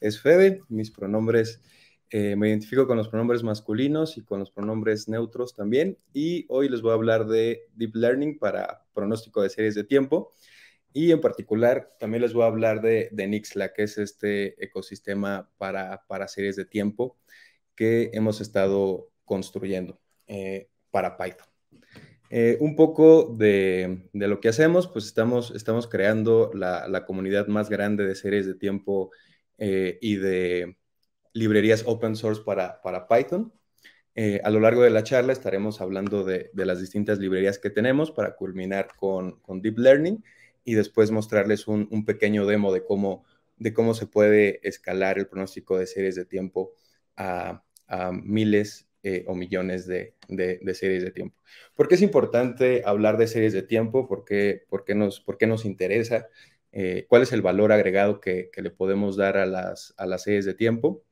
es Fede, mis pronombres, eh, me identifico con los pronombres masculinos y con los pronombres neutros también, y hoy les voy a hablar de Deep Learning para pronóstico de series de tiempo, y en particular también les voy a hablar de, Nixla, que es este ecosistema para, para series de tiempo que hemos estado construyendo eh, para Python. Eh, un poco de, de, lo que hacemos, pues estamos, estamos creando la, la, comunidad más grande de series de tiempo eh, y de librerías open source para, Python. Eh, a lo largo de la charla estaremos hablando de, las distintas librerías que tenemos para culminar con, Deep Learning y después mostrarles un, pequeño demo de cómo, de cómo se puede escalar el pronóstico de series de tiempo a, miles eh, o millones de, series de tiempo. ¿Por qué es importante hablar de series de tiempo? ¿Por por nos, por qué nos interesa? Eh, cuál es el valor agregado que, le podemos dar a las, a series de tiempo.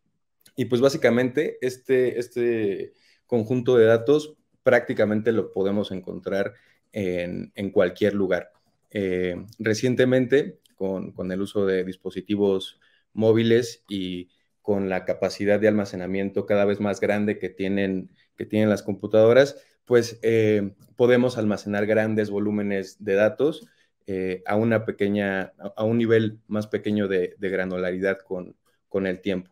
Y pues básicamente este, este, conjunto de datos prácticamente lo podemos encontrar en, cualquier lugar. Eh, recientemente, con, el uso de dispositivos móviles y con la capacidad de almacenamiento cada vez más grande que tienen, las computadoras, pues eh, podemos almacenar grandes volúmenes de datos eh, a una pequeña, a un nivel más pequeño de, granularidad con, con, el tiempo.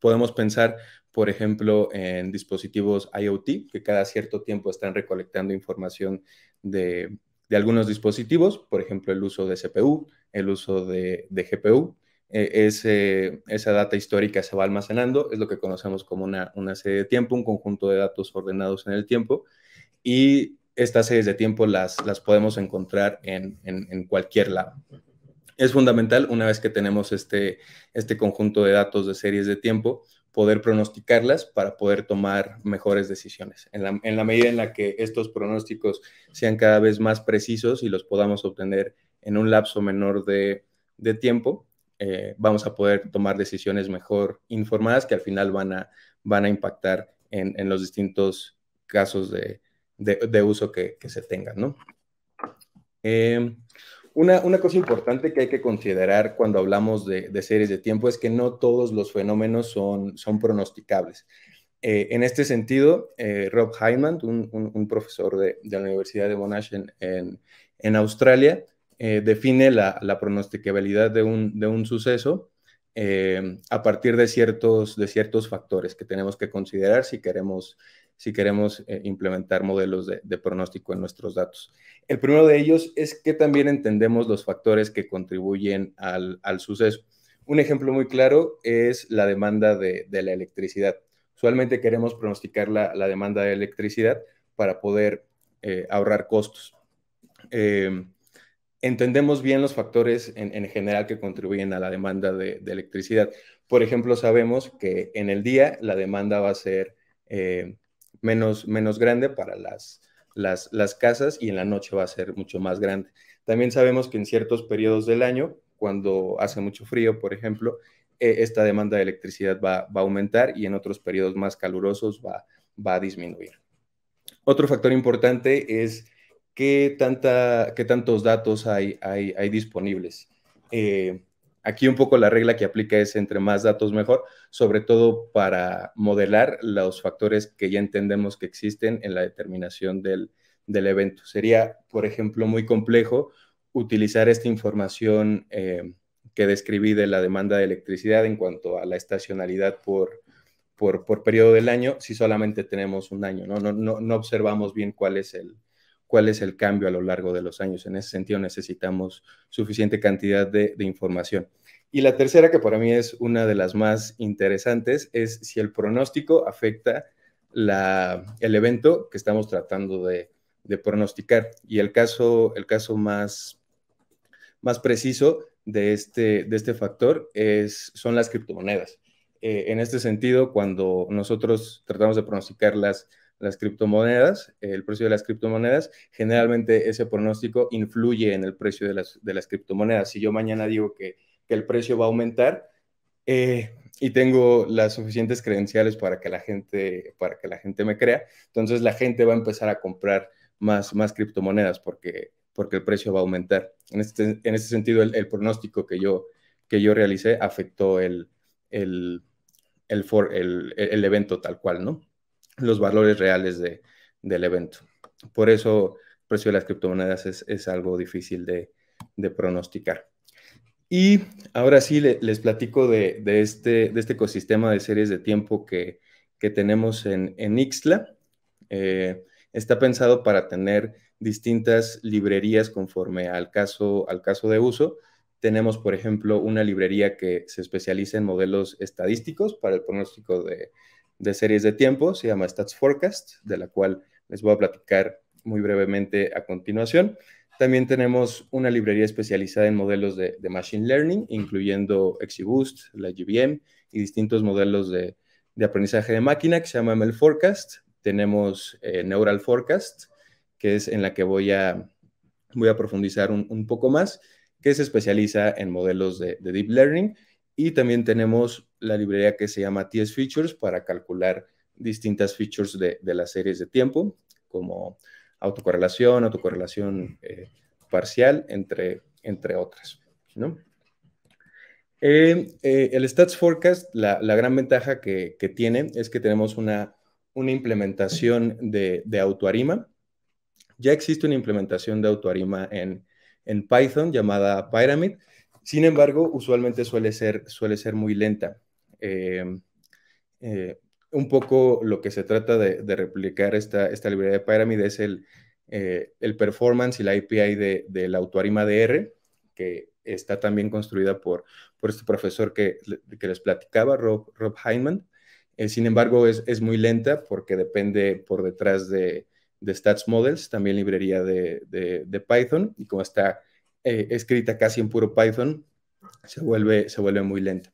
Podemos pensar, por ejemplo, en dispositivos IoT, que cada cierto tiempo están recolectando información de, algunos dispositivos, por ejemplo, el uso de CPU, el uso de, GPU. Eh, esa data histórica se va almacenando, es lo que conocemos como una, una serie de tiempo, un conjunto de datos ordenados en el tiempo, y estas series de tiempo las, las podemos encontrar en, cualquier lado. Es fundamental, una vez que tenemos este, este conjunto de datos de series de tiempo, poder pronosticarlas para poder tomar mejores decisiones. En la, medida en la que estos pronósticos sean cada vez más precisos y los podamos obtener en un lapso menor de, tiempo, eh, vamos a poder tomar decisiones mejor informadas que al final van a, van a impactar en los distintos casos de, de, uso que, se tengan, ¿no? Em, una, cosa importante que hay que considerar cuando hablamos de, series de tiempo es que no todos los fenómenos son, son pronosticables. Eh, en este sentido, eh, Rob Hyman, un, profesor de, la Universidad de Monash en, Australia, eh, define la, pronosticabilidad de un, de un suceso a partir de ciertos, de ciertos factores que tenemos que considerar si queremos si queremos eh, implementar modelos de, pronóstico en nuestros datos. El primero de ellos es que también entendemos los factores que contribuyen al, suceso. Un ejemplo muy claro es la demanda de, la electricidad. Usualmente queremos pronosticar la, la, demanda de electricidad para poder eh, ahorrar costos. Eh, entendemos bien los factores en, general que contribuyen a la demanda de, electricidad. Por ejemplo, sabemos que en el día la demanda va a ser menos, menos grande para las, las, las casas y en la noche va a ser mucho más grande. También sabemos que en ciertos periodos del año, cuando hace mucho frío, por ejemplo, eh, esta demanda de electricidad va, va, a aumentar y en otros periodos más calurosos va, va a disminuir. Otro factor importante es qué, tanta, qué tantos datos hay, hay, disponibles. Eh, Aquí un poco la regla que aplica es entre más datos mejor, sobre todo para modelar los factores que ya entendemos que existen en la determinación del, evento. Sería, por ejemplo, muy complejo utilizar esta información eh, que describí de la demanda de electricidad en cuanto a la estacionalidad por, periodo del año si solamente tenemos un año, ¿no? observamos bien cuál es el, cuál es el cambio a lo largo de los años. En ese sentido necesitamos suficiente cantidad de información. Y la tercera, que para mí es una de las más interesantes, es si el pronóstico afecta la, el evento que estamos tratando de, pronosticar. Y el caso, el caso más, más preciso de este, de este factor es, son las criptomonedas. Eh, en este sentido, cuando nosotros tratamos de pronosticar las, las criptomonedas, el precio de las criptomonedas, generalmente ese pronóstico influye en el precio de las, de las criptomonedas. Si yo mañana digo que que el precio va a aumentar eh, y tengo las suficientes credenciales para que, la gente, para que la gente me crea. Entonces la gente va a empezar a comprar más, más criptomonedas porque, porque el precio va a aumentar. En este, en sentido, el, pronóstico que yo, que yo realicé afectó el, el, evento tal cual, ¿no? Los valores reales del evento. Por eso el precio de las criptomonedas es, es algo difícil de pronosticar. Y ahora sí les platico este, de, este, ecosistema de series de tiempo que, tenemos en, en Ixtla. Eh, está pensado para tener distintas librerías conforme al caso, de uso. Tenemos, por ejemplo, una librería que se especializa en modelos estadísticos para el pronóstico de, de series de tiempo, se llama Stats Forecast, de la cual les voy a platicar muy brevemente a continuación. También tenemos una librería especializada en modelos de, Machine Learning, incluyendo XGBoost, la GBM y distintos modelos de, aprendizaje de máquina que se llama ML Forecast. Tenemos eh, Neural Forecast, que es en la que voy a, voy a profundizar un, poco más, que se especializa en modelos de, Deep Learning. Y también tenemos la librería que se llama TS Features para calcular distintas features de las series de tiempo, como autocorrelación, autocorrelación eh, parcial, entre, entre otras. ¿no? Eh, eh, el Stats Forecast, la, gran ventaja que, tiene es que tenemos una, una implementación de, de, AutoArima. Ya existe una implementación de AutoArima en, en, Python llamada Pyramid. Sin embargo, usualmente suele ser, suele ser muy lenta un poco lo que se trata de, replicar esta, librería de Pyramid es el, eh, el performance y la API de, la autoarima de R, que está también construida por, por este profesor que, les platicaba, Rob, Rob Heinemann. Eh, sin embargo, es, muy lenta porque depende por detrás de, Stats Models, también librería de, Python, y como está eh, escrita casi en puro Python, se vuelve, se vuelve muy lenta.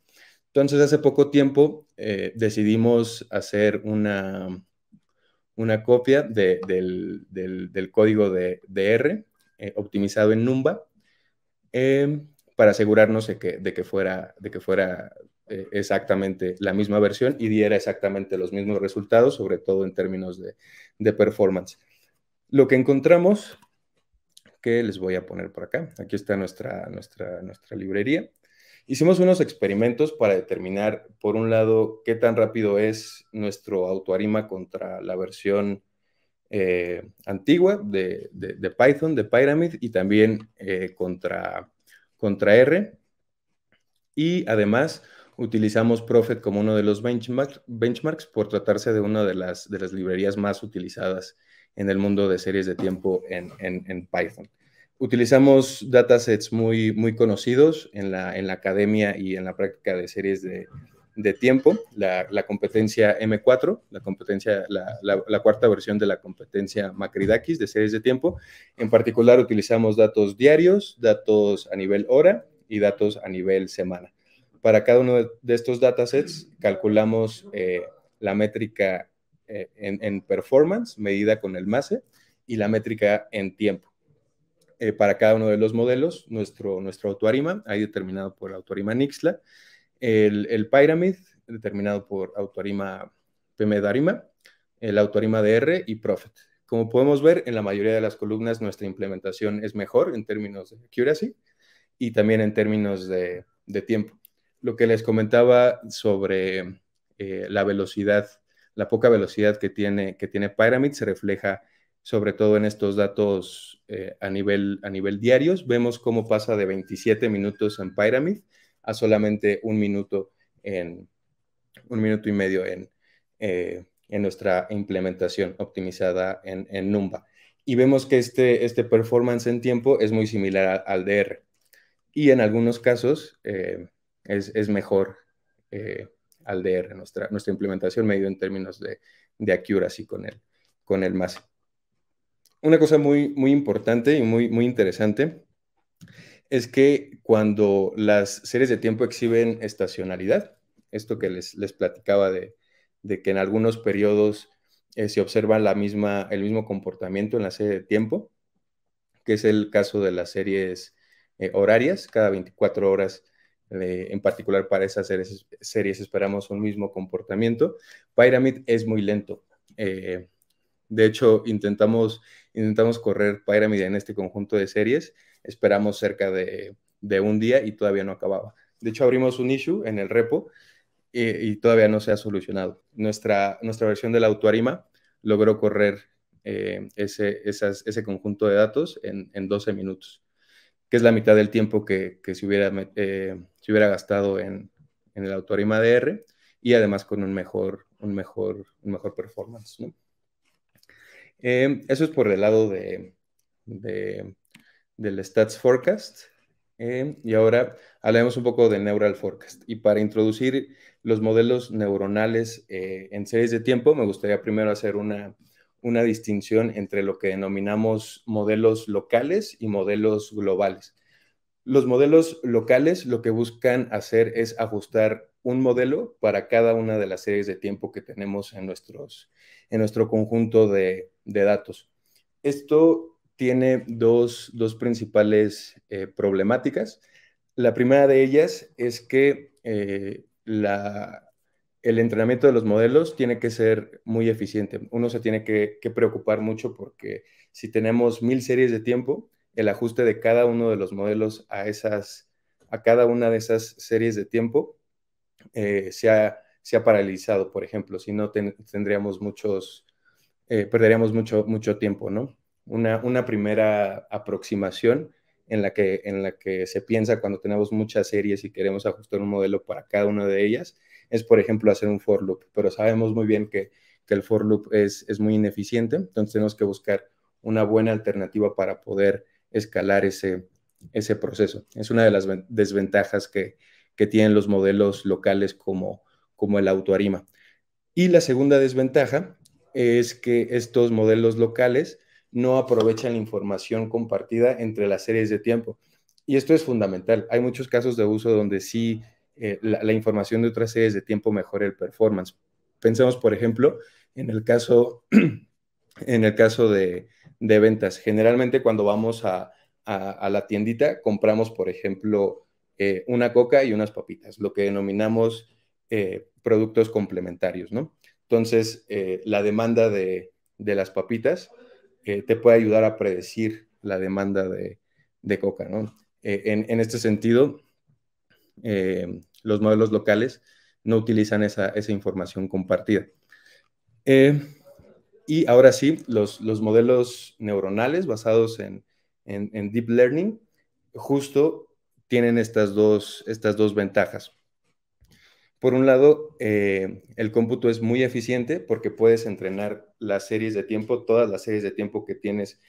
Entonces, hace poco tiempo eh, decidimos hacer una, copia del, código de, R eh, optimizado en Numba eh, para asegurarnos de que, fuera, de que fuera exactamente la misma versión y diera exactamente los mismos resultados, sobre todo en términos de, de performance. Lo que encontramos, que les voy a poner por acá, aquí está nuestra, nuestra, nuestra librería. Hicimos unos experimentos para determinar, por un lado, qué tan rápido es nuestro autoarima contra la versión eh, antigua de, Python, de Pyramid, y también eh, contra, contra R. Y además utilizamos Prophet como uno de los benchmarks por tratarse de una de las, de las librerías más utilizadas en el mundo de series de tiempo en, en Python utilizamos datasets muy, muy conocidos en la, academia y en la práctica de series de, tiempo, la, competencia M4, la competencia, la, cuarta versión de la competencia Macridakis de series de tiempo. En particular utilizamos datos diarios, datos a nivel hora y datos a nivel semana. Para cada uno de estos datasets calculamos eh, la métrica eh, en, en, performance, medida con el MASE, y la métrica en tiempo. Eh, para cada uno de los modelos, nuestro, nuestro autoarima, ahí determinado por autoarima Nixla, el, el Pyramid, determinado por autoarima PMDarima, el autoarima DR y Profit. Como podemos ver, en la mayoría de las columnas nuestra implementación es mejor en términos de accuracy y también en términos de, tiempo. Lo que les comentaba sobre eh, la velocidad, la poca velocidad que tiene, que tiene Pyramid se refleja sobre todo en estos datos eh, a, nivel, a nivel diarios, vemos cómo pasa de 27 minutos en Pyramid a solamente un minuto en un minuto y medio en, eh, en nuestra implementación optimizada en, Numba. Y vemos que este, este performance en tiempo es muy similar al DR. Y en algunos casos eh, es, mejor al DR, nuestra, nuestra implementación medio en términos de, de accuracy con el, con el una cosa muy, muy importante y muy, muy interesante es que cuando las series de tiempo exhiben estacionalidad, esto que les, les platicaba de, que en algunos periodos eh, se observa la misma, el mismo comportamiento en la serie de tiempo, que es el caso de las series eh, horarias, cada 24 horas en particular para esas series, series, esperamos un mismo comportamiento. Pyramid es muy lento. Eh, de hecho, intentamos, intentamos correr Pyramid en este conjunto de series. Esperamos cerca de, un día y todavía no acababa. De hecho, abrimos un issue en el repo y, todavía no se ha solucionado. Nuestra, nuestra versión de la Autoarima logró correr eh, ese, conjunto de datos en, en, 12 minutos, que es la mitad del tiempo que, que se, hubiera, eh, hubiera gastado en, en el Autoarima DR y además con un mejor, un mejor, un mejor performance. Eh, eso es por el lado de, del Stats Forecast. Eh, y ahora hablemos un poco de Neural Forecast. Y para introducir los modelos neuronales eh, en series de tiempo, me gustaría primero hacer una, una distinción entre lo que denominamos modelos locales y modelos globales. Los modelos locales lo que buscan hacer es ajustar un modelo para cada una de las series de tiempo que tenemos en, nuestros, en nuestro conjunto de, datos. Esto tiene dos, principales eh, problemáticas. La primera de ellas es que eh, el entrenamiento de los modelos tiene que ser muy eficiente. Uno se tiene que, preocupar mucho porque si tenemos mil series de tiempo, el ajuste de cada uno de los modelos a, esas, a cada una de esas series de tiempo eh, se, ha, paralizado, por ejemplo, si no tendríamos muchos, eh, perderíamos mucho, mucho tiempo, ¿no? Una, una primera aproximación en la, que, en la que se piensa cuando tenemos muchas series y queremos ajustar un modelo para cada una de ellas es, por ejemplo, hacer un for loop, pero sabemos muy bien que, el for loop es, muy ineficiente, entonces tenemos que buscar una buena alternativa para poder escalar ese, ese proceso. Es una de las desventajas que, que tienen los modelos locales como, como el autoarima. Y la segunda desventaja es que estos modelos locales no aprovechan la información compartida entre las series de tiempo. Y esto es fundamental. Hay muchos casos de uso donde sí eh, la, información de otras series de tiempo mejora el performance. pensemos por ejemplo, en el caso, en el caso de, ventas. Generalmente cuando vamos a la tiendita compramos, por ejemplo, eh, una coca y unas papitas, lo que denominamos eh, productos complementarios, ¿no? Entonces, eh, la demanda de, las papitas te puede ayudar a predecir la demanda de, coca, ¿no? En, este sentido, los modelos locales no utilizan esa, información compartida. Y ahora sí, los, modelos neuronales basados en, deep learning justo tienen estas dos, ventajas. Por un lado, eh, el cómputo es muy eficiente porque puedes entrenar las series de tiempo, todas las series de tiempo que tienes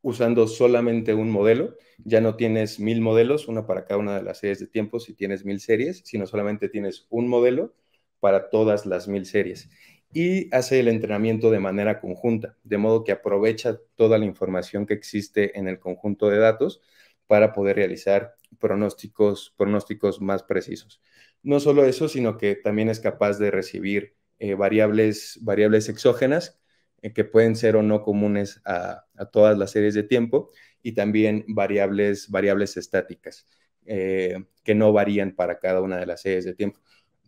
usando solamente un modelo. Ya no tienes mil modelos, una para cada una de las series de tiempo, si tienes mil series, sino solamente tienes un modelo para todas las mil series. Y hace el entrenamiento de manera conjunta, de modo que aprovecha toda la información que existe en el conjunto de datos para poder realizar pronósticos, pronósticos más precisos. No solo eso, sino que también es capaz de recibir eh, variables, variables exógenas eh, que pueden ser o no comunes a, todas las series de tiempo y también variables, variables estáticas eh, que no varían para cada una de las series de tiempo.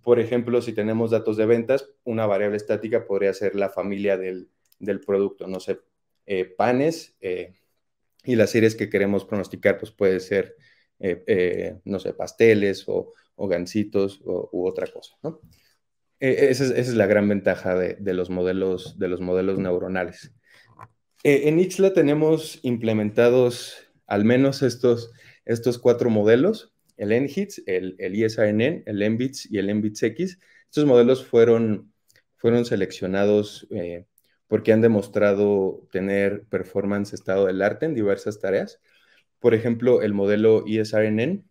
Por ejemplo, si tenemos datos de ventas, una variable estática podría ser la familia del, del producto, no sé, panes y las series que queremos pronosticar, pues puede ser, eh, eh, no sé, pasteles o, o gancitos u otra cosa, ¿no? E, esa, es, la gran ventaja de, los, modelos, de los modelos neuronales. E, en Ixla tenemos implementados al menos estos, estos cuatro modelos, el NHITS, el, el ISANN, el NBITS y el NBITS-X. Estos modelos fueron, fueron seleccionados eh, porque han demostrado tener performance estado del arte en diversas tareas. Por ejemplo, el modelo ESRNN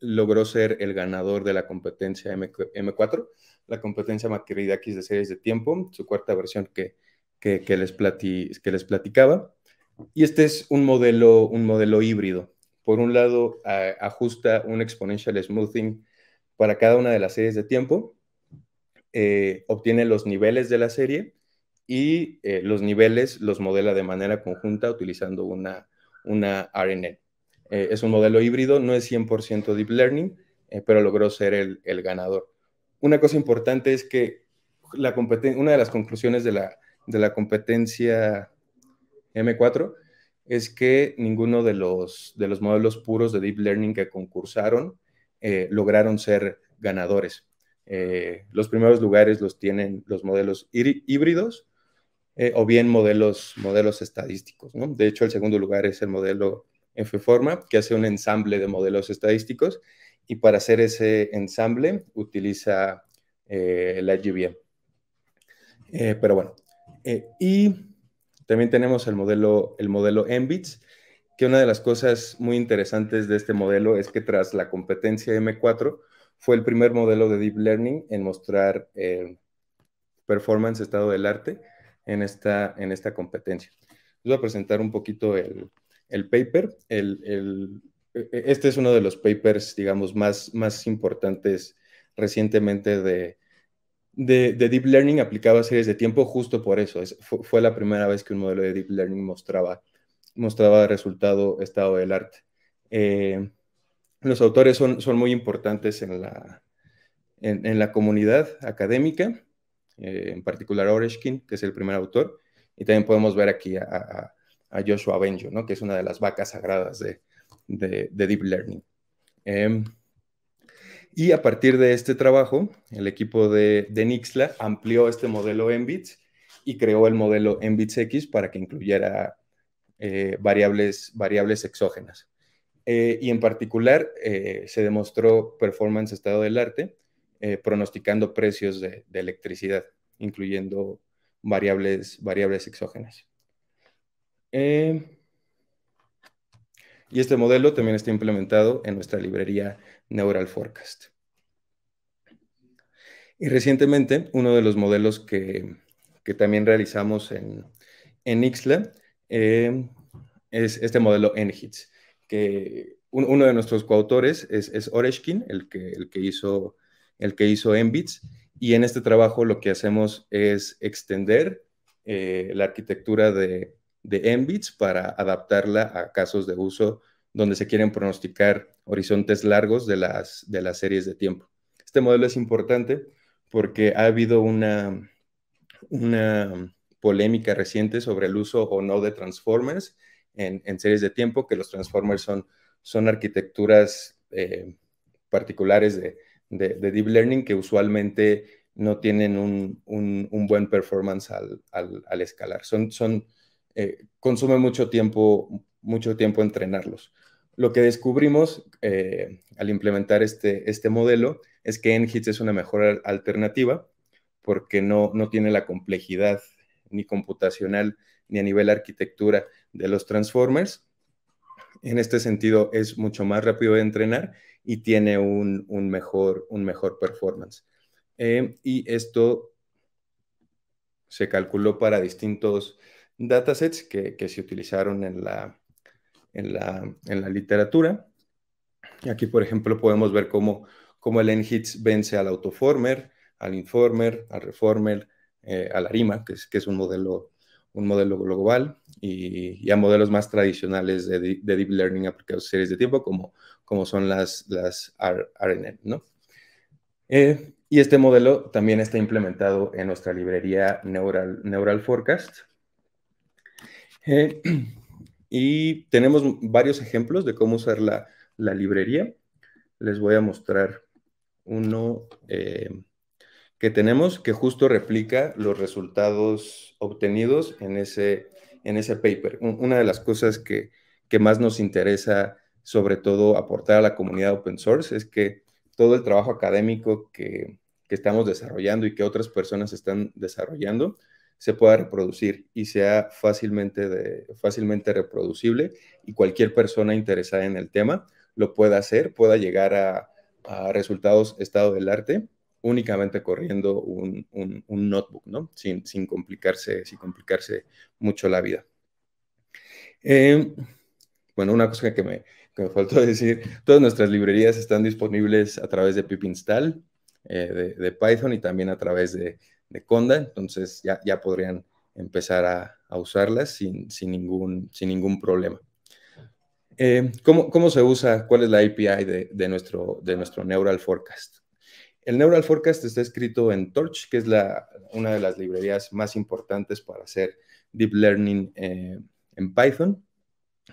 logró ser el ganador de la competencia M 4 la competencia x de series de tiempo, su cuarta versión que, les que les platicaba. Y este es un modelo, un modelo híbrido. Por un lado, ajusta un exponential smoothing para cada una de las series de tiempo, eh, obtiene los niveles de la serie y eh, los niveles los modela de manera conjunta utilizando una, una RNN. Eh, es un modelo híbrido, no es 100% deep learning, eh, pero logró ser el, ganador. Una cosa importante es que una de las conclusiones de la, competencia M4 es que ninguno de los, de los modelos puros de deep learning que concursaron lograron ser ganadores. los primeros lugares los tienen los modelos híbridos, eh, o bien modelos, modelos estadísticos. ¿no? De hecho, el segundo lugar es el modelo FForma, que hace un ensamble de modelos estadísticos y para hacer ese ensamble utiliza eh, la GBM. Eh, pero bueno, y también tenemos el modelo, el modelo MBITS, que una de las cosas muy interesantes de este modelo es que tras la competencia M4 fue el primer modelo de Deep Learning en mostrar performance, estado del arte, en esta, en esta competencia. Les voy a presentar un poquito el, el paper. E, e, este es uno de los papers, digamos, más, más importantes recientemente de, de, Deep Learning aplicado a series de tiempo justo por eso. fue, la primera vez que un modelo de Deep Learning mostraba, mostraba resultado estado del arte. Eh, los autores son, son muy importantes en la, en, en la comunidad académica. Eh, en particular Oreshkin, que es el primer autor, y también podemos ver aquí a, Joshua Benjo, que es una de las vacas sagradas de, Deep Learning. Em, y a partir de este trabajo, el equipo de, Nixla amplió este modelo N-Bits y creó el modelo N-Bits x para que incluyera eh, variables, variables exógenas. Eh, y en particular se demostró performance estado del arte eh, pronosticando precios de, electricidad, incluyendo variables, variables exógenas. Eh, y este modelo también está implementado en nuestra librería Neural Forecast. Y recientemente, uno de los modelos que, también realizamos en, en Ixla eh, es este modelo NHITS, que uno de nuestros coautores es, es Oreshkin, el que, el que hizo el que hizo Enbits. Y en este trabajo lo que hacemos es extender eh, la arquitectura de, de para adaptarla a casos de uso donde se quieren pronosticar horizontes largos de las, de las series de tiempo. Este modelo es importante porque ha habido una, una polémica reciente sobre el uso o no de transformers en, series de tiempo, que los transformers son, son arquitecturas eh, particulares de, de, deep learning que usualmente no tienen un, buen performance al, escalar. Son, eh, consume mucho tiempo, mucho tiempo entrenarlos. Lo que descubrimos eh, al implementar este, este, modelo es que NHITS es una mejor alternativa porque no, no tiene la complejidad ni computacional ni a nivel arquitectura de los transformers. En este sentido, es mucho más rápido de entrenar y tiene un, mejor, un mejor performance. Eh, y esto se calculó para distintos datasets que, que se utilizaron en la, en la, literatura. Y aquí, por ejemplo, podemos ver cómo, cómo el NHITS vence al autoformer, al informer, al reformer, al eh, ARIMA, que es, que es un modelo un modelo global y, a modelos más tradicionales de, deep learning aplicados a series de tiempo, como, como son las, las RNN, ¿no? Eh, y este modelo también está implementado en nuestra librería Neural, Neural Forecast. Eh, y tenemos varios ejemplos de cómo usar la, librería. Les voy a mostrar uno eh, que tenemos que justo replica los resultados obtenidos en ese, en ese paper. Una de las cosas que, más nos interesa, sobre todo, aportar a la comunidad open source es que todo el trabajo académico que, estamos desarrollando y que otras personas están desarrollando se pueda reproducir y sea fácilmente, de, fácilmente reproducible y cualquier persona interesada en el tema lo pueda hacer, pueda llegar a resultados estado del arte únicamente corriendo un, notebook, ¿no? Sin, complicarse, sin complicarse mucho la vida. Eh, bueno, una cosa que me, faltó decir, todas nuestras librerías están disponibles a través de pip install eh, de, Python y también a través de, Conda, entonces ya, podrían empezar a, usarlas sin, ningún, sin ningún problema. Eh, ¿cómo, se usa? ¿Cuál es la API de, nuestro, de nuestro Neural Forecast? El Neural Forecast está escrito en Torch, que es una de las librerías más importantes para hacer deep learning eh, en Python.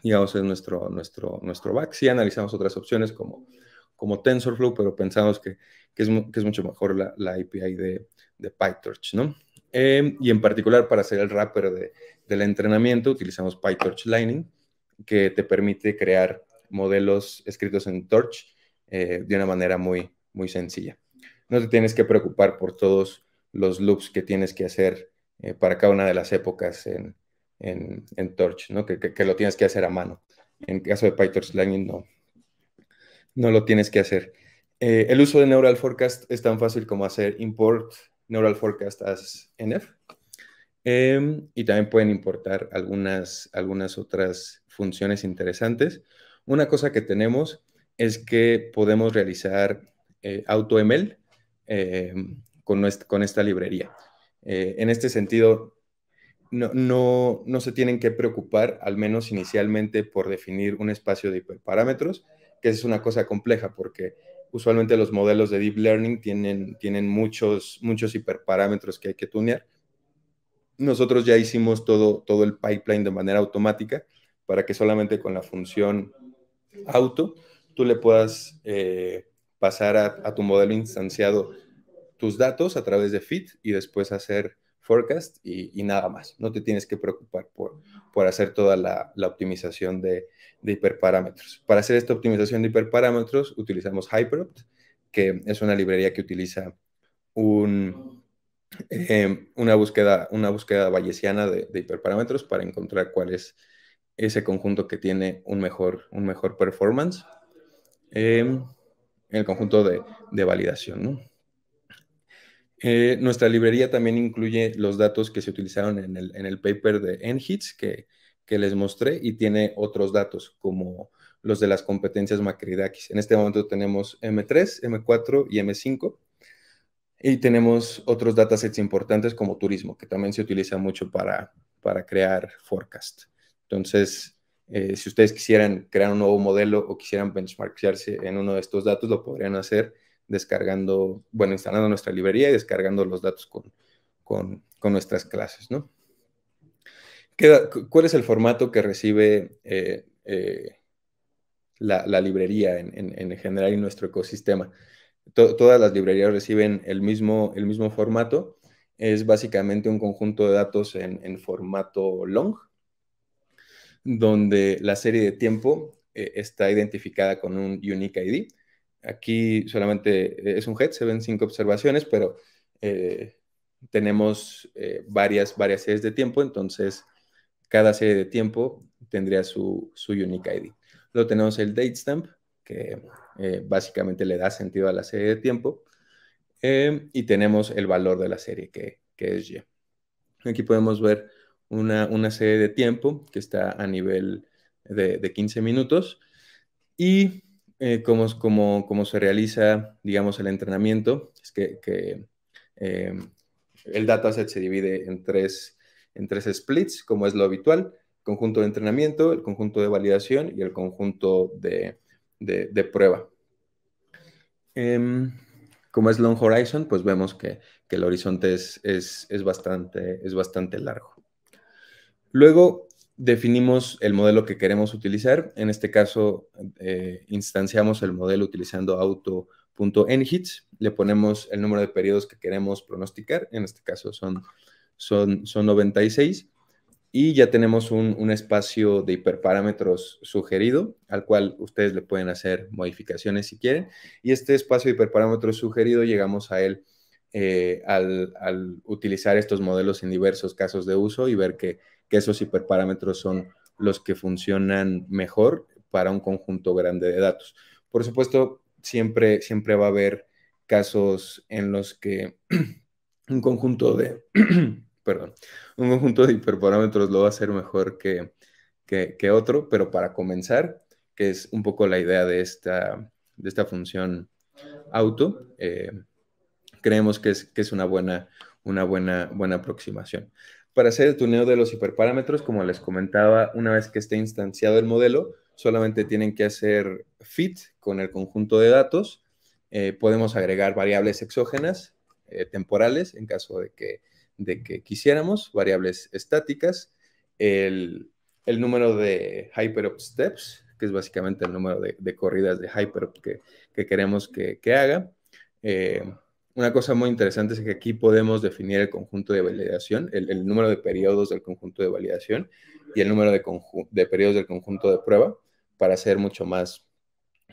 Digamos, es nuestro, nuestro, nuestro back. Sí analizamos otras opciones como, como TensorFlow, pero pensamos que, es, mucho mejor la, API de, de, PyTorch, ¿no? Em, y en particular para hacer el wrapper del entrenamiento utilizamos PyTorch Lightning, que te permite crear modelos escritos en Torch eh, de una manera muy, muy sencilla no te tienes que preocupar por todos los loops que tienes que hacer eh, para cada una de las épocas en, Torch, ¿no? Que, lo tienes que hacer a mano. En caso de PyTorch Lightning, no. No lo tienes que hacer. Eh, el uso de Neural Forecast es tan fácil como hacer import Neural Forecast as NF. Em, y también pueden importar algunas, algunas otras funciones interesantes. Una cosa que tenemos es que podemos realizar eh, AutoML eh, con, esta librería. Eh, en este sentido, no, se tienen que preocupar, al menos inicialmente, por definir un espacio de hiperparámetros, que es una cosa compleja porque usualmente los modelos de Deep Learning tienen, tienen muchos, muchos hiperparámetros que hay que tunear. Nosotros ya hicimos todo, todo el pipeline de manera automática para que solamente con la función auto tú le puedas eh, pasar a, tu modelo instanciado tus datos a través de Fit y después hacer forecast y, nada más. No te tienes que preocupar por, hacer toda la, optimización de, hiperparámetros. Para hacer esta optimización de hiperparámetros utilizamos HyperOpt, que es una librería que utiliza eh, una búsqueda, una búsqueda bayesiana de, hiperparámetros para encontrar cuál es ese conjunto que tiene un mejor, un mejor performance. Eh, en el conjunto de, de validación, eh, nuestra librería también incluye los datos que se utilizaron en el, paper de NHITS que, que les mostré y tiene otros datos como los de las competencias Macridakis. En este momento tenemos M3, M4 y M5. Y tenemos otros datasets importantes como turismo, que también se utiliza mucho para, para crear forecast. Entonces, eh, si ustedes quisieran crear un nuevo modelo o quisieran benchmarkearse en uno de estos datos, lo podrían hacer descargando, bueno, instalando nuestra librería y descargando los datos con, nuestras clases, ¿no? ¿Cuál es el formato que recibe eh, eh, la, librería en, en, en, general y nuestro ecosistema? todas las librerías reciben el mismo, el mismo formato, es básicamente un conjunto de datos en, formato long, donde la serie de tiempo eh, está identificada con un unique ID. Aquí solamente eh, es un head, se ven cinco observaciones, pero eh, tenemos eh, varias, varias series de tiempo, entonces cada serie de tiempo tendría su, su unique ID. Luego tenemos el date stamp, que básicamente le da sentido a la serie de tiempo, y tenemos el valor de la serie, que, es Y. Aquí podemos ver una, serie de tiempo que está a nivel de, de 15 minutos, y eh, cómo, se realiza, digamos, el entrenamiento, es que, eh, el dataset se divide en tres, en tres splits, como es lo habitual, conjunto de entrenamiento, el conjunto de validación y el conjunto de, prueba. Em, como es Long Horizon, pues vemos que, el horizonte es, bastante, es bastante largo. Luego, definimos el modelo que queremos utilizar. En este caso, eh, instanciamos el modelo utilizando auto.nhits. Le ponemos el número de periodos que queremos pronosticar. En este caso son, son, son 96. Y ya tenemos un, espacio de hiperparámetros sugerido, al cual ustedes le pueden hacer modificaciones si quieren. Y este espacio de hiperparámetros sugerido llegamos a él eh, al, al utilizar estos modelos en diversos casos de uso y ver que que esos hiperparámetros son los que funcionan mejor para un conjunto grande de datos. Por supuesto, siempre, siempre va a haber casos en los que un conjunto de, un conjunto de hiperparámetros lo va a hacer mejor que, otro, pero para comenzar, que es un poco la idea de esta, de esta función auto, eh, creemos que es, que es una buena, una buena, buena aproximación. Para hacer el tuneo de los hiperparámetros, como les comentaba, una vez que esté instanciado el modelo, solamente tienen que hacer fit con el conjunto de datos. Eh, podemos agregar variables exógenas, eh, temporales, en caso de que, de que quisiéramos, variables estáticas, el, número de hyperopt Steps, que es básicamente el número de, corridas de hyper que, queremos que, haga. Eh, una cosa muy interesante es que aquí podemos definir el conjunto de validación, el, número de periodos del conjunto de validación y el número de, de, periodos del conjunto de prueba para hacer mucho más,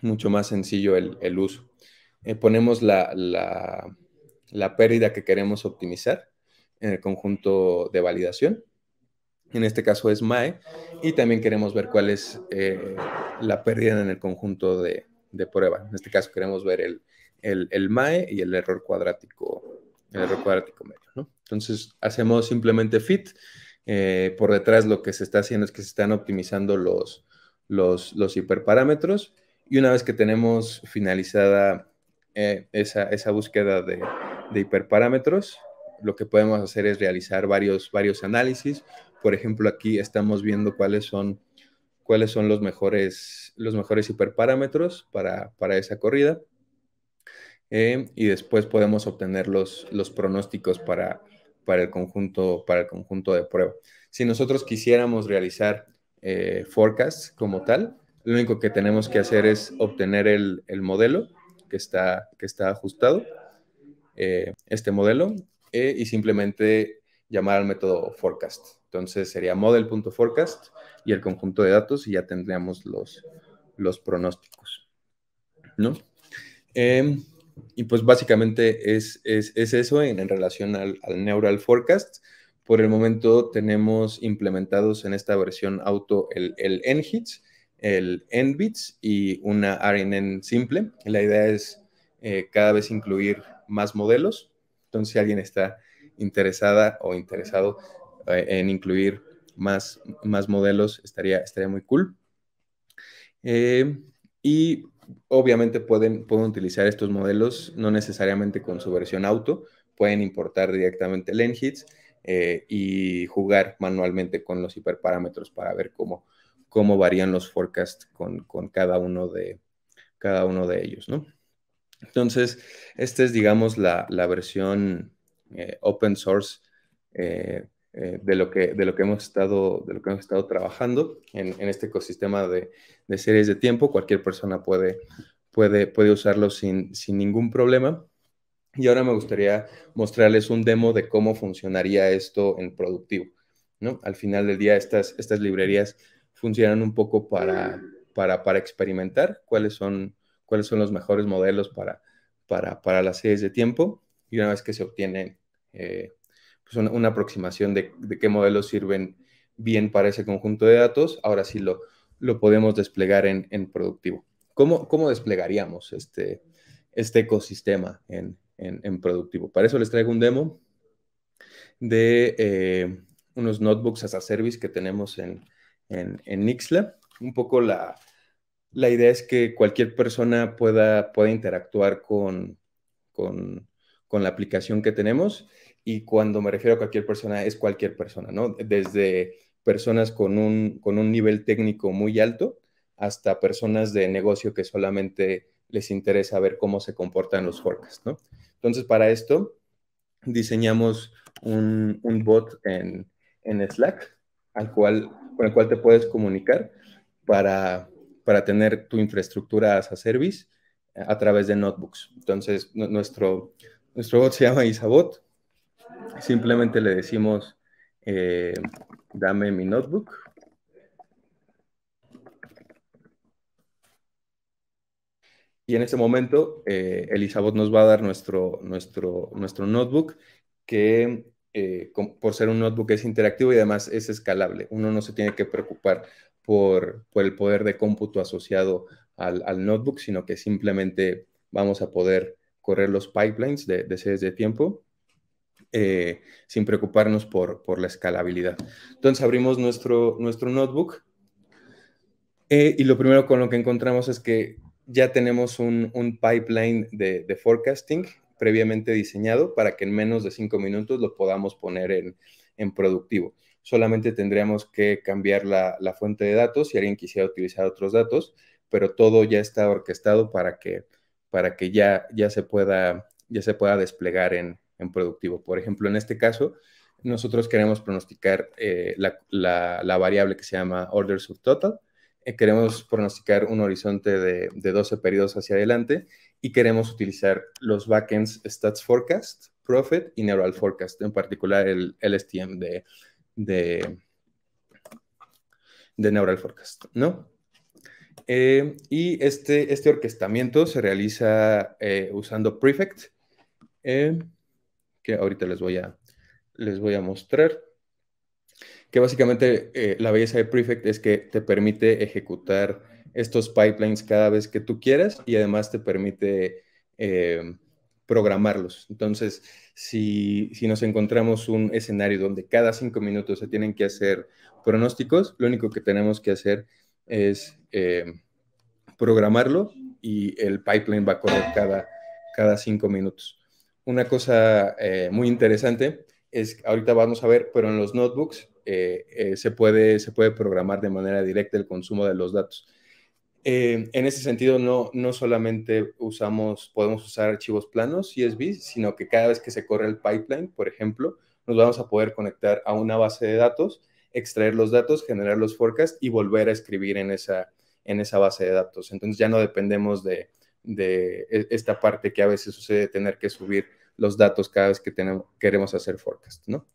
mucho más sencillo el, uso. Eh, ponemos la, pérdida que queremos optimizar en el conjunto de validación. En este caso es MAE. Y también queremos ver cuál es eh, la pérdida en el conjunto de, de prueba. En este caso queremos ver el, el, el MAE y el error cuadrático, el error ah. cuadrático medio, Entonces hacemos simplemente fit. Eh, por detrás lo que se está haciendo es que se están optimizando los, los, hiperparámetros y una vez que tenemos finalizada eh, esa, búsqueda de, hiperparámetros, lo que podemos hacer es realizar varios, varios análisis. Por ejemplo, aquí estamos viendo cuáles son, cuáles son los, mejores, los mejores hiperparámetros para, para esa corrida. Eh, y después podemos obtener los, los pronósticos para, para, el conjunto, para el conjunto de prueba. Si nosotros quisiéramos realizar eh, forecast como tal, lo único que tenemos que hacer es obtener el, modelo que está, que está ajustado, eh, este modelo, y simplemente llamar al método forecast. Entonces sería model.forecast y el conjunto de datos y ya tendríamos los, los pronósticos. ¿no? y pues básicamente es, es, es eso en, en relación al, Neural Forecast. Por el momento tenemos implementados en esta versión auto el, el NHITS, el NBITS y una RNN simple. La idea es eh, cada vez incluir más modelos. Entonces, si alguien está interesada o interesado eh, en incluir más, más modelos, estaría, estaría muy cool. Eh, y obviamente pueden, pueden utilizar estos modelos, no necesariamente con su versión auto, pueden importar directamente el eh, y jugar manualmente con los hiperparámetros para ver cómo, cómo varían los forecasts con, cada, uno de, cada uno de ellos, ¿no? Entonces, esta es, digamos, la, versión eh, open source eh, eh, de, lo que, de, lo que hemos estado, de lo que hemos estado trabajando en, este ecosistema de, series de tiempo. Cualquier persona puede, puede, puede usarlo sin, ningún problema. Y ahora me gustaría mostrarles un demo de cómo funcionaría esto en productivo. ¿no? Al final del día, estas, estas librerías funcionan un poco para, para, experimentar cuáles son, cuáles son los mejores modelos para, para, las series de tiempo. Y una vez que se obtienen eh, pues, una, aproximación de, qué modelos sirven bien para ese conjunto de datos. Ahora sí lo, podemos desplegar en, en productivo. ¿Cómo, desplegaríamos este, este ecosistema en, productivo? Para eso les traigo un demo de eh, unos notebooks as a service que tenemos en, en, Un poco la, idea es que cualquier persona pueda, interactuar con, con, con, la aplicación que tenemos y cuando me refiero a cualquier persona, es cualquier persona, ¿no? Desde personas con un, con un nivel técnico muy alto hasta personas de negocio que solamente les interesa ver cómo se comportan los forecasts, ¿no? Entonces, para esto diseñamos un, bot en, Slack al cual, con el cual te puedes comunicar para, para tener tu infraestructura as a service eh, a través de notebooks. Entonces, nuestro, nuestro bot se llama Isabot simplemente le decimos, eh, dame mi notebook. Y en este momento, eh, Elizabeth nos va a dar nuestro, nuestro, notebook, que eh, por ser un notebook es interactivo y además es escalable. Uno no se tiene que preocupar por, el poder de cómputo asociado al, notebook, sino que simplemente vamos a poder correr los pipelines de, de de tiempo eh, sin preocuparnos por, por, la escalabilidad. Entonces abrimos nuestro, nuestro notebook eh, y lo primero con lo que encontramos es que ya tenemos un, pipeline de, forecasting previamente diseñado para que en menos de cinco minutos lo podamos poner en, productivo. Solamente tendríamos que cambiar la, la, fuente de datos si alguien quisiera utilizar otros datos, pero todo ya está orquestado para que, para que ya, ya, se pueda, ya se pueda desplegar en, en productivo. Por ejemplo, en este caso, nosotros queremos pronosticar eh, la, variable que se llama order subtotal. Eh, queremos pronosticar un horizonte de, 12 periodos hacia adelante y queremos utilizar los backends Stats Forecast, Profit y Neural Forecast, en particular el LSTM de, de, Neural Forecast, ¿no? Eh, y este, este orquestamiento se realiza usando Prefect que ahorita les voy a, les voy a mostrar. Que básicamente eh, la belleza de Prefect es que te permite ejecutar estos pipelines cada vez que tú quieras y además te permite eh, programarlos. Entonces, si, nos encontramos un escenario donde cada cinco minutos se tienen que hacer pronósticos, lo único que tenemos que hacer es eh, programarlo y el pipeline va a correr cada, cada cinco minutos una cosa eh, muy interesante es, ahorita vamos a ver, pero en los notebooks eh, eh, se, puede, se puede programar de manera directa el consumo de los datos. en ese sentido, no, no solamente usamos, podemos usar archivos planos, CSV, sino que cada vez que se corre el pipeline, por ejemplo, nos vamos a poder conectar a una base de datos, extraer los datos, generar los forecasts y volver a escribir en esa, en esa base de datos. Entonces ya no dependemos de, de e-, esta parte que a veces sucede tener que subir los datos cada vez que queremos hacer forecast, ¿no?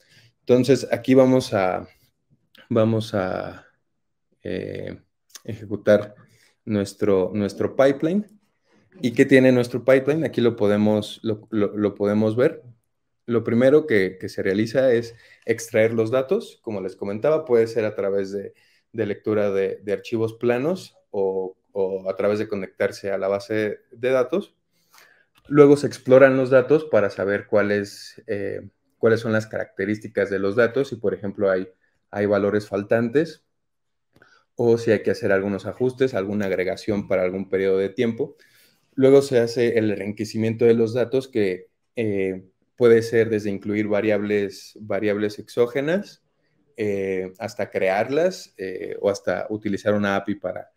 Entonces, aquí vamos a, vamos a eh, ejecutar nuestro, nuestro pipeline. ¿Y qué tiene nuestro pipeline? Aquí lo podemos, podemos ver. Lo primero que, se realiza es extraer los datos, como les comentaba, puede ser a través de, lectura de, archivos planos o a través de conectarse a la base de datos. Luego se exploran los datos para saber cuáles, eh, cuáles son las características de los datos, si por ejemplo hay, hay valores faltantes o si hay que hacer algunos ajustes, alguna agregación para algún periodo de tiempo. Luego se hace el enriquecimiento de los datos que eh, puede ser desde incluir variables, variables exógenas eh, hasta crearlas o hasta utilizar una API para,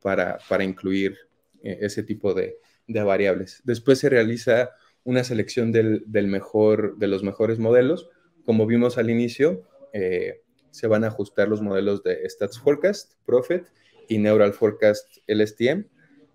para, para incluir ese tipo de, de variables. Después se realiza una selección del, mejor, de los mejores modelos. Como vimos al inicio, eh, se van a ajustar los modelos de Stats Forecast, Profit y Neural Forecast LSTM.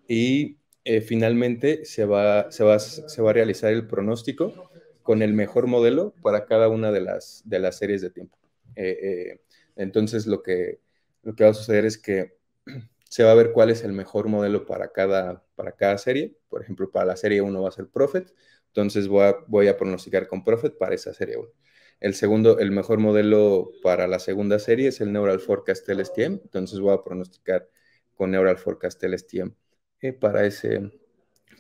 Y eh, finalmente se va, se, se va a realizar el pronóstico con el mejor modelo para cada una de las, de las series de tiempo. Eh, entonces lo que, lo que va a suceder es que se va a ver cuál es el mejor modelo para cada para cada serie. Por ejemplo, para la serie 1 va a ser Prophet. entonces voy a, pronosticar con Prophet para esa serie 1. El segundo, el mejor modelo para la segunda serie es el Neural Forecast LSTM, entonces voy a pronosticar con Neural Forecast LSTM eh, para, ese,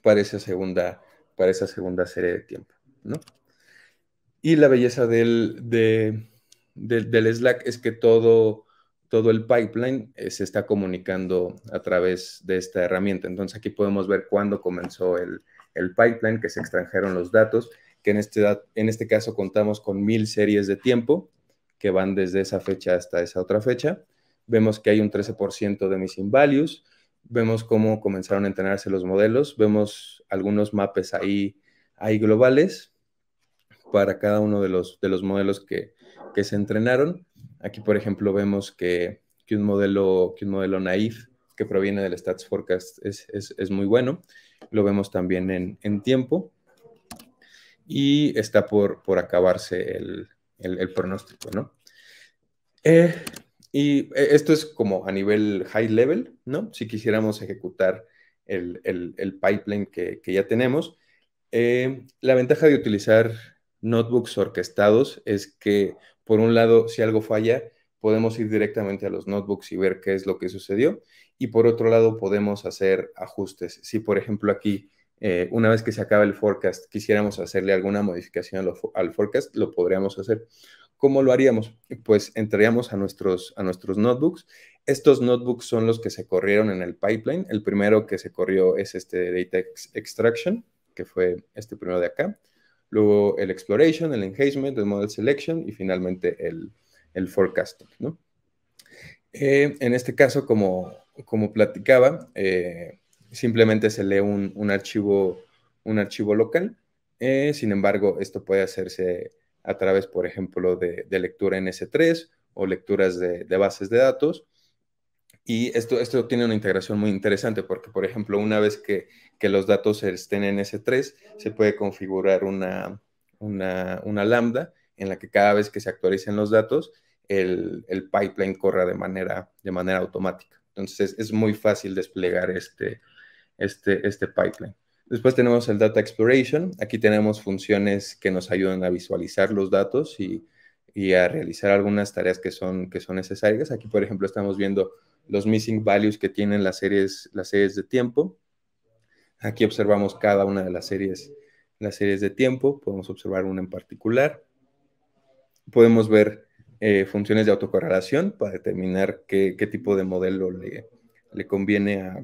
para, esa segunda, para esa segunda serie de tiempo, Y la belleza del, del Slack es que todo todo el pipeline eh, se está comunicando a través de esta herramienta. Entonces aquí podemos ver cuándo comenzó el, pipeline, que se extrajeron los datos, que en este, en este caso contamos con mil series de tiempo que van desde esa fecha hasta esa otra fecha. Vemos que hay un 13% de missing values, vemos cómo comenzaron a entrenarse los modelos, vemos algunos mapas ahí, ahí globales para cada uno de los, de los modelos que se entrenaron Aquí, por ejemplo, vemos que, un, modelo, que un modelo naif que proviene del Stats Forecast es, muy bueno. Lo vemos también en, tiempo. Y está por, por acabarse el, pronóstico, ¿no? Eh, y eh, esto es como a nivel high level, ¿no? Si quisiéramos ejecutar el, pipeline que, ya tenemos. Eh, la ventaja de utilizar notebooks orquestados es que por un lado, si algo falla, podemos ir directamente a los notebooks y ver qué es lo que sucedió. Y por otro lado, podemos hacer ajustes. Si, por ejemplo, aquí, eh, una vez que se acaba el forecast, quisiéramos hacerle alguna modificación al, forecast, lo podríamos hacer. ¿Cómo lo haríamos? Pues entraríamos a nuestros, a nuestros notebooks. Estos notebooks son los que se corrieron en el pipeline. El primero que se corrió es este Data Extraction, que fue este primero de acá luego el exploration, el engagement, el model selection y finalmente el, el forecasting. Eh, en este caso, como, platicaba, eh, simplemente se lee un, archivo, un archivo local. Eh, sin embargo, esto puede hacerse a través, por ejemplo, de, lectura en S3 o lecturas de bases de datos y esto, esto tiene una integración muy interesante porque, por ejemplo, una vez que, los datos estén en S3, se puede configurar una, una, lambda en la que cada vez que se actualicen los datos, el, pipeline corra de manera, de manera automática. Entonces, es, muy fácil desplegar este, este, este pipeline. Después tenemos el Data Exploration. Aquí tenemos funciones que nos ayudan a visualizar los datos y, a realizar algunas tareas que son, que son necesarias. Aquí, por ejemplo, estamos viendo los missing values que tienen las series, las series de tiempo. Aquí observamos cada una de las series, las series de tiempo. Podemos observar una en particular. Podemos ver eh, funciones de autocorrelación para determinar qué, tipo de modelo le, le conviene a,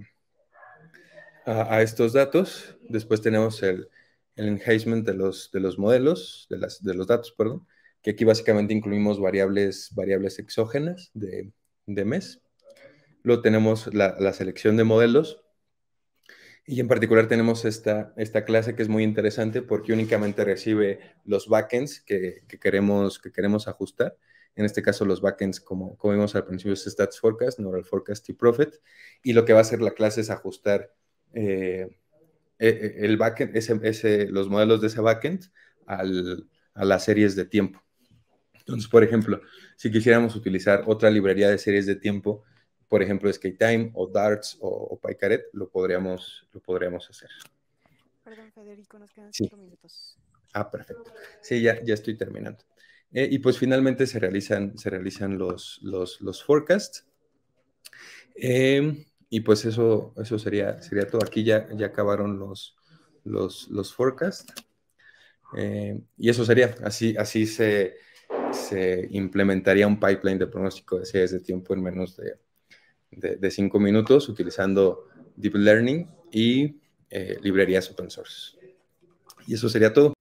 a, estos datos. Después tenemos el, el enhancement de los, de los modelos, de, los datos, perdón, que aquí básicamente incluimos variables, variables exógenas de mes. Luego tenemos la, selección de modelos. Y en particular tenemos esta, clase que es muy interesante porque únicamente recibe los backends que, queremos, que queremos ajustar. En este caso, los backends, como, como vimos al principio, es Stats Forecast, Forecast y Profit. Y lo que va a hacer la clase es ajustar eh, e, e, el backend, ese, los modelos de ese backend a las series de tiempo. Entonces, por ejemplo, si quisiéramos utilizar otra librería de series de tiempo por ejemplo, Skate Time o Darts o, PyCaret, lo podríamos, lo podríamos hacer. Perdón, Federico, nos quedan cinco minutos. Ah, perfecto. Sí, ya, ya estoy terminando. Eh, y pues finalmente se realizan, se realizan los, los, forecasts. Em, y pues eso, eso sería, sería todo. Aquí ya, ya acabaron los, los, forecasts. Em, y eso sería, así, así se, se implementaría un pipeline de pronóstico de series de tiempo en menos de de, cinco minutos utilizando Deep Learning y eh, librerías open source. Y eso sería todo.